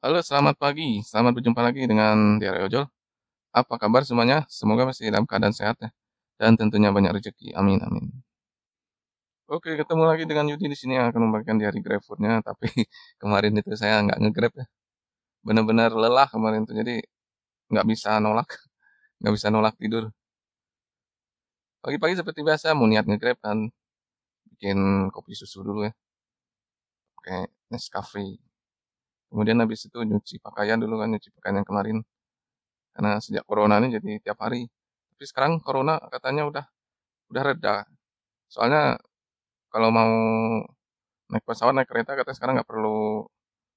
Halo, selamat pagi. Selamat berjumpa lagi dengan Tiara Ojol. Apa kabar semuanya? Semoga masih dalam keadaan sehat ya. Dan tentunya banyak rezeki. Amin, amin. Oke, ketemu lagi dengan Yudi di sini yang akan membagikan hari GrabFood-nya. Tapi kemarin itu saya nggak nge-grab ya. Bener-bener lelah kemarin itu. Jadi nggak bisa nolak. Nggak bisa nolak tidur. Pagi-pagi seperti biasa mau niat nge-grab kan. Bikin kopi susu dulu ya. Oke, Nescafe kemudian habis itu nyuci pakaian dulu kan nyuci pakaian yang kemarin karena sejak corona ini jadi tiap hari tapi sekarang corona katanya udah udah reda soalnya kalau mau naik pesawat naik kereta katanya sekarang nggak perlu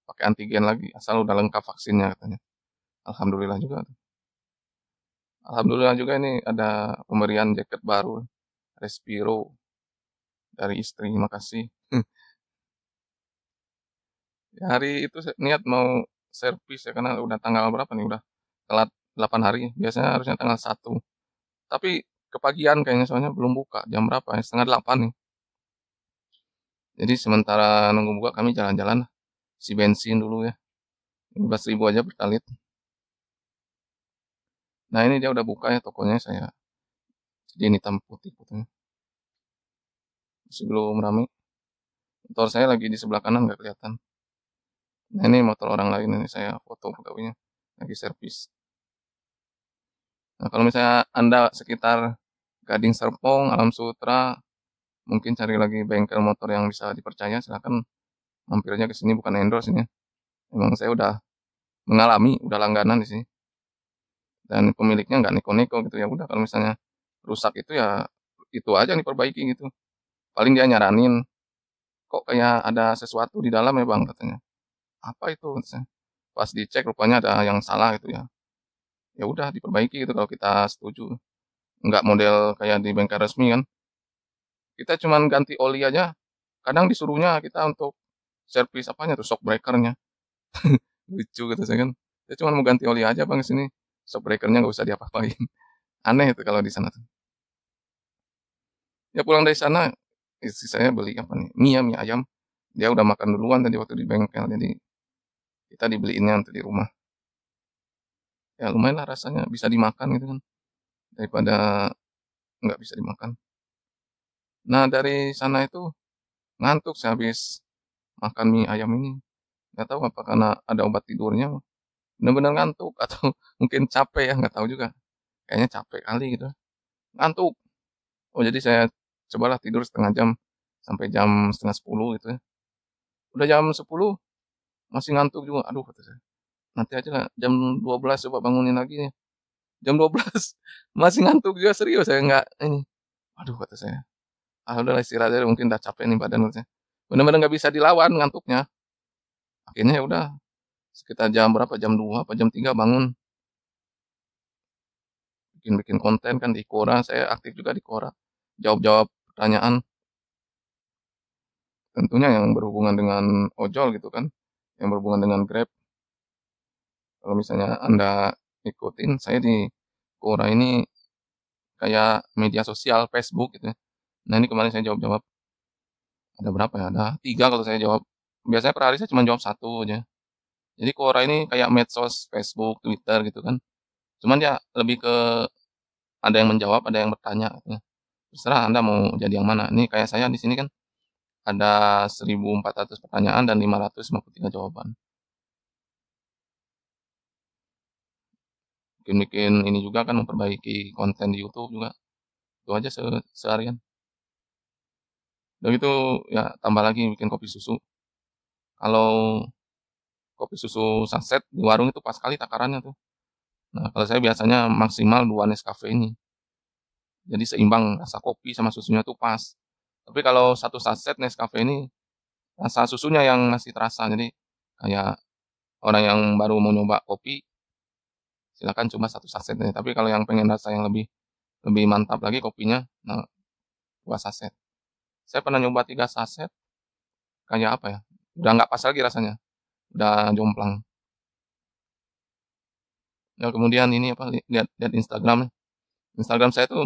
pakai antigen lagi asal udah lengkap vaksinnya katanya alhamdulillah juga alhamdulillah juga ini ada pemberian jaket baru respiro dari istri makasih hari itu niat mau servis ya karena udah tanggal berapa nih udah telat 8 hari biasanya harusnya tanggal 1 tapi kepagian kayaknya soalnya belum buka jam berapa ya setengah 8 nih jadi sementara nunggu buka kami jalan-jalan si bensin dulu ya 15 ribu aja bertalit nah ini dia udah buka ya tokonya saya jadi ini hitam putih putihnya sebelum rame motor saya lagi di sebelah kanan nggak kelihatan Nah ini motor orang lain ini saya foto pegawainya lagi servis. Nah kalau misalnya anda sekitar Gading Serpong, Alam Sutra, mungkin cari lagi bengkel motor yang bisa dipercaya silahkan mampir aja ke sini bukan endorse ini. Ya. Emang saya udah mengalami, udah langganan di sini. Dan pemiliknya nggak neko-neko gitu ya udah kalau misalnya rusak itu ya itu aja yang diperbaiki gitu. Paling dia nyaranin kok kayak ada sesuatu di dalam ya bang katanya apa itu pas dicek rupanya ada yang salah gitu ya ya udah diperbaiki gitu kalau kita setuju nggak model kayak di bengkel resmi kan kita cuman ganti oli aja kadang disuruhnya kita untuk servis apanya tuh shock breakernya lucu gitu saya kan saya cuma mau ganti oli aja bang sini shock breakernya nggak usah diapa-apain aneh itu kalau di sana tuh ya pulang dari sana istri saya beli apa nih mie ya, mie ayam dia udah makan duluan tadi waktu di bengkel jadi kita dibeliinnya nanti di rumah ya lumayan lah rasanya bisa dimakan gitu kan daripada nggak bisa dimakan nah dari sana itu ngantuk sih habis makan mie ayam ini nggak tahu apa karena ada obat tidurnya benar-benar ngantuk atau mungkin capek ya nggak tahu juga kayaknya capek kali gitu ngantuk oh jadi saya cobalah tidur setengah jam sampai jam setengah sepuluh gitu ya udah jam sepuluh masih ngantuk juga aduh kata saya nanti aja lah jam 12 coba bangunin lagi nih jam 12 masih ngantuk juga serius saya nggak ini aduh kata saya ah lah, istirahat aja mungkin udah capek nih badan saya benar-benar nggak bisa dilawan ngantuknya akhirnya ya udah sekitar jam berapa jam 2 apa jam 3 bangun bikin bikin konten kan di Quora saya aktif juga di Quora jawab jawab pertanyaan tentunya yang berhubungan dengan ojol gitu kan yang berhubungan dengan Grab. Kalau misalnya Anda ikutin, saya di Quora ini kayak media sosial Facebook gitu ya. Nah ini kemarin saya jawab-jawab. Ada berapa ya? Ada tiga kalau saya jawab. Biasanya per hari saya cuma jawab satu aja. Jadi Quora ini kayak medsos Facebook, Twitter gitu kan. Cuman dia ya lebih ke ada yang menjawab, ada yang bertanya. Gitu. Ya. Terserah Anda mau jadi yang mana. Ini kayak saya di sini kan ada 1400 pertanyaan dan 553 jawaban. mungkin bikin ini juga kan memperbaiki konten di YouTube juga. Itu aja se seharian. Dan itu ya tambah lagi bikin kopi susu. Kalau kopi susu sunset di warung itu pas kali takarannya tuh. Nah, kalau saya biasanya maksimal dua Nescafe ini. Jadi seimbang rasa kopi sama susunya tuh pas tapi kalau satu saset Nescafe ini rasa susunya yang masih terasa. Jadi kayak orang yang baru mau nyoba kopi silakan coba satu sasetnya. Tapi kalau yang pengen rasa yang lebih lebih mantap lagi kopinya, nah dua saset. Saya pernah nyoba tiga saset, kayak apa ya? Udah nggak pas lagi rasanya, udah jomplang. Ya kemudian ini apa lihat lihat Instagram. Instagram saya tuh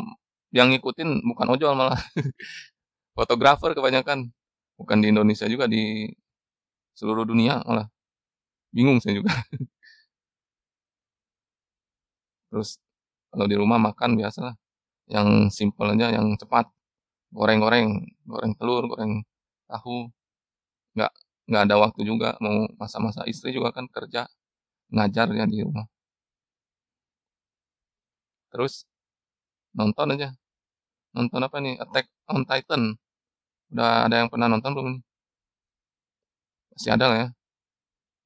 yang ngikutin bukan ojol malah fotografer kebanyakan bukan di Indonesia juga di seluruh dunia malah bingung saya juga terus kalau di rumah makan biasa lah yang simple aja yang cepat goreng-goreng goreng telur goreng tahu nggak nggak ada waktu juga mau masa-masa istri juga kan kerja ngajar ya di rumah terus nonton aja nonton apa nih Attack on Titan Udah ada yang pernah nonton belum? Masih ada lah ya.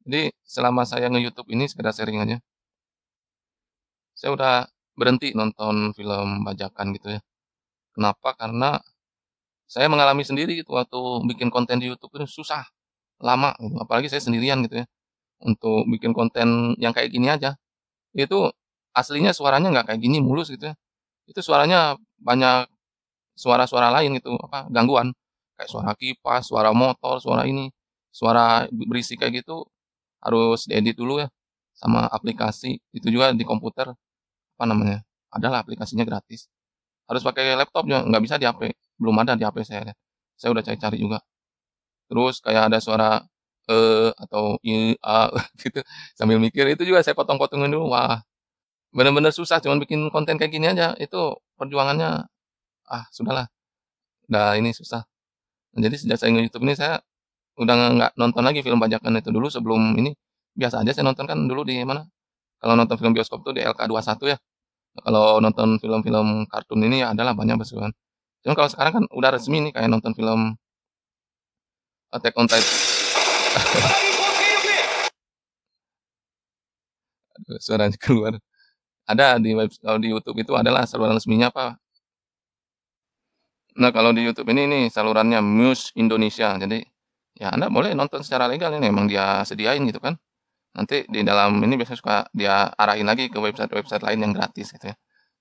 Jadi selama saya nge-youtube ini sekedar sharing aja. Saya udah berhenti nonton film bajakan gitu ya. Kenapa? Karena saya mengalami sendiri gitu waktu bikin konten di YouTube itu susah, lama gitu. Apalagi saya sendirian gitu ya. Untuk bikin konten yang kayak gini aja. Itu aslinya suaranya nggak kayak gini mulus gitu ya. Itu suaranya banyak suara-suara lain gitu, apa gangguan kayak suara kipas, suara motor, suara ini, suara berisik kayak gitu harus diedit dulu ya sama aplikasi itu juga di komputer apa namanya adalah aplikasinya gratis harus pakai laptop juga nggak bisa di HP belum ada di HP saya lihat ya. saya udah cari-cari juga terus kayak ada suara e atau i a gitu sambil mikir itu juga saya potong-potongin dulu wah bener-bener susah cuman bikin konten kayak gini aja itu perjuangannya ah sudahlah udah ini susah jadi sejak saya nge-youtube ini saya udah nggak nonton lagi film bajakan itu dulu sebelum ini biasa aja saya nonton kan dulu di mana kalau nonton film bioskop tuh di LK21 ya kalau nonton film-film kartun ini ya adalah banyak kan. cuma kalau sekarang kan udah resmi nih kayak nonton film Attack on Titan suaranya keluar ada di web di YouTube itu adalah saluran resminya apa Nah kalau di YouTube ini nih salurannya Muse Indonesia. Jadi ya Anda boleh nonton secara legal ini memang dia sediain gitu kan. Nanti di dalam ini biasanya suka dia arahin lagi ke website-website lain yang gratis gitu ya.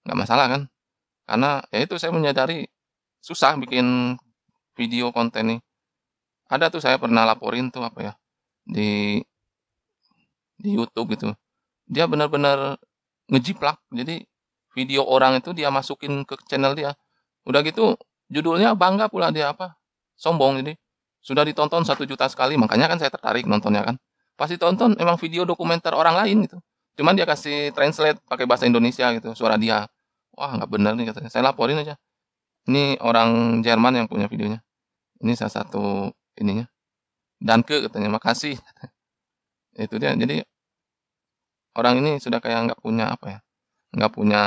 Nggak masalah kan. Karena ya itu saya menyadari susah bikin video konten nih. Ada tuh saya pernah laporin tuh apa ya di di YouTube gitu. Dia benar-benar ngejiplak. Jadi video orang itu dia masukin ke channel dia. Udah gitu judulnya bangga pula dia apa sombong jadi sudah ditonton satu juta sekali makanya kan saya tertarik nontonnya kan pasti tonton emang video dokumenter orang lain gitu cuman dia kasih translate pakai bahasa Indonesia gitu suara dia wah nggak benar nih katanya saya laporin aja ini orang Jerman yang punya videonya ini salah satu ininya dan ke katanya makasih itu dia jadi orang ini sudah kayak nggak punya apa ya nggak punya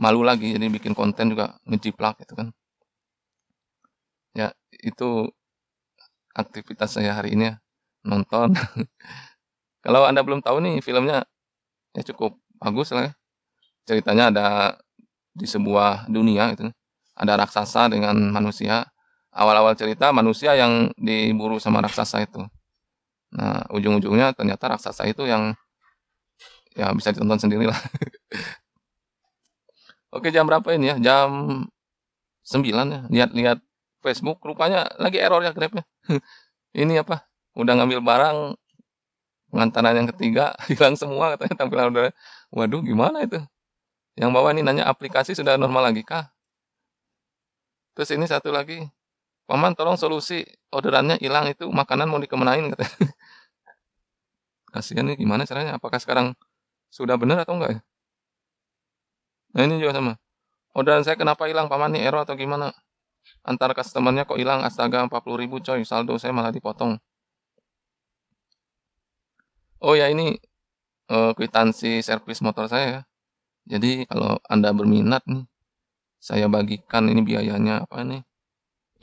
malu lagi jadi bikin konten juga ngejiplak gitu kan ya itu aktivitas saya hari ini ya, nonton kalau anda belum tahu nih filmnya ya cukup bagus lah ya. ceritanya ada di sebuah dunia gitu ada raksasa dengan manusia awal-awal cerita manusia yang diburu sama raksasa itu nah ujung-ujungnya ternyata raksasa itu yang ya bisa ditonton sendirilah Oke jam berapa ini ya? Jam 9 ya. Lihat-lihat Facebook. Rupanya lagi error ya Grabnya. ini apa? Udah ngambil barang. Pengantaran yang ketiga. Hilang semua katanya tampilan udah. Waduh gimana itu? Yang bawah ini nanya aplikasi sudah normal lagi kah? Terus ini satu lagi. Paman tolong solusi orderannya hilang itu makanan mau dikemenain katanya. Kasihan nih gimana caranya? Apakah sekarang sudah benar atau enggak ya? Nah, ini juga sama. Orderan oh, saya kenapa hilang paman nih error atau gimana? Antar customernya kok hilang astaga 40 ribu coy saldo saya malah dipotong. Oh ya ini uh, kwitansi servis motor saya. Ya. Jadi kalau anda berminat nih, saya bagikan ini biayanya apa nih?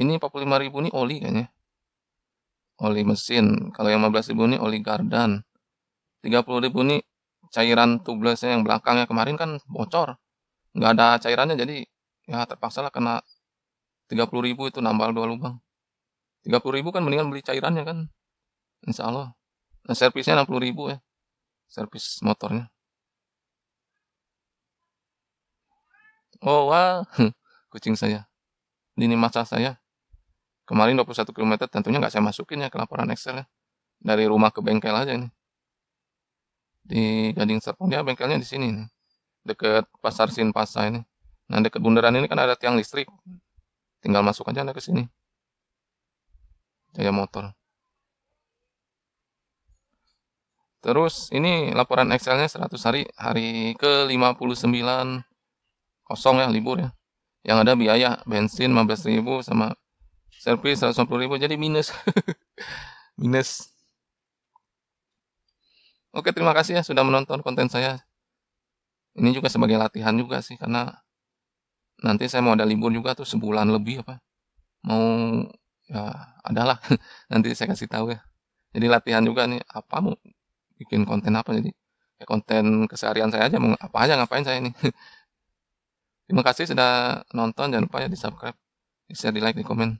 Ini 45 ribu nih oli kayaknya. Oli mesin. Kalau yang 15 ribu nih oli gardan. 30 ribu nih cairan tubelessnya yang belakangnya kemarin kan bocor nggak ada cairannya jadi ya terpaksa lah kena 30 ribu itu nambal dua lubang 30 ribu kan mendingan beli cairannya kan insya Allah nah servisnya 60 ribu ya servis motornya oh wah kucing saya dini masa saya kemarin 21 km tentunya nggak saya masukin ya ke laporan Excel ya dari rumah ke bengkel aja ini di Gading Serpong ya bengkelnya di sini nih dekat pasar Sinpasa ini. Nah dekat bundaran ini kan ada tiang listrik. Tinggal masuk aja anda ke sini. Jaya Motor. Terus ini laporan Excelnya 100 hari hari ke 59 kosong ya libur ya. Yang ada biaya bensin 15.000 sama servis 150.000 jadi minus. minus. Oke, terima kasih ya sudah menonton konten saya ini juga sebagai latihan juga sih karena nanti saya mau ada libur juga tuh sebulan lebih apa mau ya adalah nanti saya kasih tahu ya jadi latihan juga nih apa mau bikin konten apa jadi ya konten keseharian saya aja mau apa aja ngapain saya ini terima kasih sudah nonton jangan lupa ya di subscribe di share di like di komen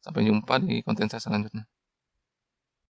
sampai jumpa di konten saya selanjutnya